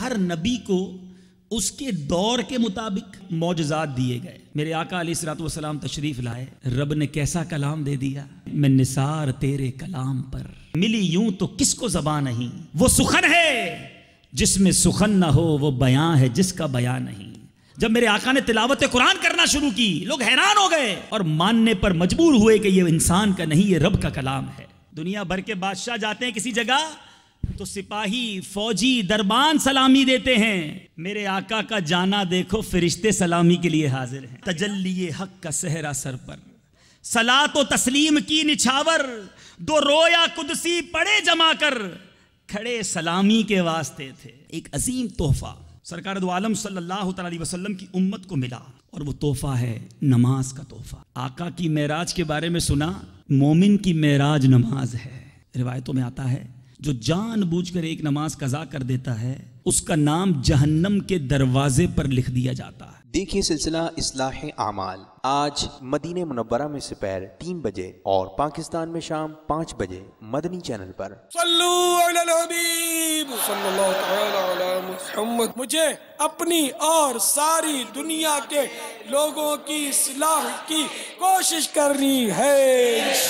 हर नबी को उसके दौर के मुताबिक मोजात दिए गए मेरे आका अली सलाम तशरीफ लाए रब ने कैसा कलाम दे दिया मैं निसार तेरे कलाम पर मिली यूं तो किसको जबा नहीं वो सुखन है जिसमें सुखन ना हो वो बयां है जिसका बयां नहीं जब मेरे आका ने तिलावत कुरान करना शुरू की लोग हैरान हो गए और मानने पर मजबूर हुए कि ये इंसान का नहीं ये रब का कलाम है दुनिया भर के बादशाह जाते हैं किसी जगह तो सिपाही फौजी दरबान सलामी देते हैं मेरे आका का जाना देखो फरिश्ते सलामी के लिए हाजिर हैं तजल्ली हक का सहरा सर पर सला तो तस्लीम की निछावर दो रोया कुदसी पड़े जमा कर खड़े सलामी के वास्ते थे एक अजीम तोहफा सरकार दो आलम सल्लल्लाहु अलैहि वसल्लम की उम्मत को मिला और वो तोहफा है नमाज का तोहफा आका की मेराज के बारे में सुना मोमिन की मेराज नमाज है रिवायतों में आता है जो जानबूझकर एक नमाज कजा कर देता है उसका नाम जहन्नम के दरवाजे पर लिख दिया जाता है देखिए सिलसिला इसलाह आमाल आज मदीने मुनबरा में सुपहर तीन बजे और पाकिस्तान में शाम पाँच बजे मदनी चैनल पर मुझे अपनी और सारी दुनिया के लोगों की इसलाह की कोशिश करनी है